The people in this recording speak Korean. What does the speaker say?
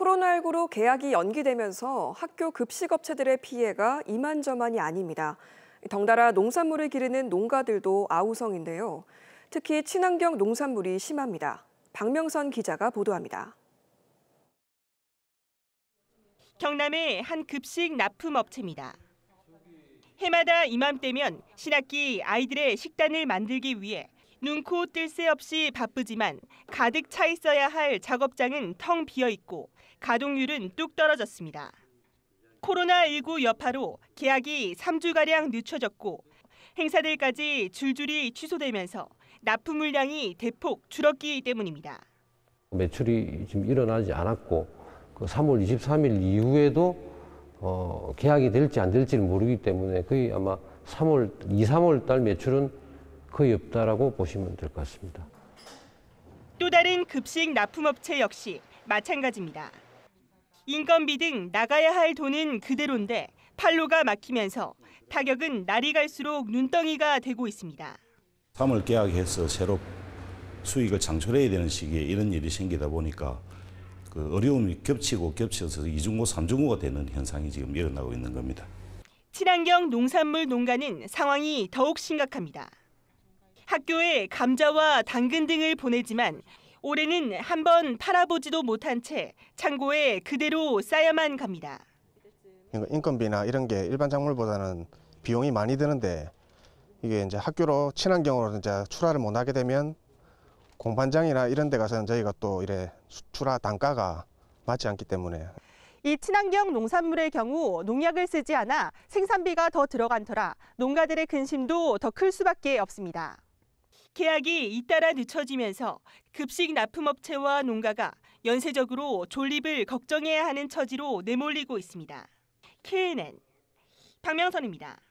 코로나19로 계약이 연기되면서 학교 급식 업체들의 피해가 이만저만이 아닙니다. 덩달아 농산물을 기르는 농가들도 아우성인데요. 특히 친환경 농산물이 심합니다. 박명선 기자가 보도합니다. 경남의 한 급식 납품 업체입니다. 해마다 이맘때면 신학기 아이들의 식단을 만들기 위해 눈코 뜰 새 없이 바쁘지만 가득 차 있어야 할 작업장은 텅 비어 있고 가동률은 뚝 떨어졌습니다. 코로나19 여파로 계약이 3주가량 늦춰졌고 행사들까지 줄줄이 취소되면서 납품 물량이 대폭 줄었기 때문입니다. 매출이 지금 일어나지 않았고 그 3월 23일 이후에도 어, 계약이 될지 안될지는 모르기 때문에 거의 아마 3월 2, 3월 달 매출은 거의 없다라고 보시면 될 것 같습니다. 또 다른 급식 납품업체 역시 마찬가지입니다. 인건비 등 나가야 할 돈은 그대로인데 판로가 막히면서 타격은 날이 갈수록 눈덩이가 되고 있습니다. 3월 계약해서 새로 수익을 창출해야 되는 시기에 이런 일이 생기다 보니까 그 어려움이 겹치고 겹쳐서 이중고 삼중고가 되는 현상이 지금 일어나고 있는 겁니다. 친환경 농산물 농가는 상황이 더욱 심각합니다. 학교에 감자와 당근 등을 보내지만 올해는 한번 팔아보지도 못한 채 창고에 그대로 쌓여만 갑니다. 그러니까 인건비나 이런 게 일반 작물보다는 비용이 많이 드는데 이게 이제 학교로 친환경으로 이제 출하를 못 하게 되면 공판장이나 이런 데 가서는 저희가 또 이래 수 출하 단가가 맞지 않기 때문에 이 친환경 농산물의 경우 농약을 쓰지 않아 생산비가 더 들어간 터라 농가들의 근심도 더 클 수밖에 없습니다. 계약이 잇따라 늦춰지면서 급식 납품업체와 농가가 연쇄적으로 졸립을 걱정해야 하는 처지로 내몰리고 있습니다. KNN 박명선입니다.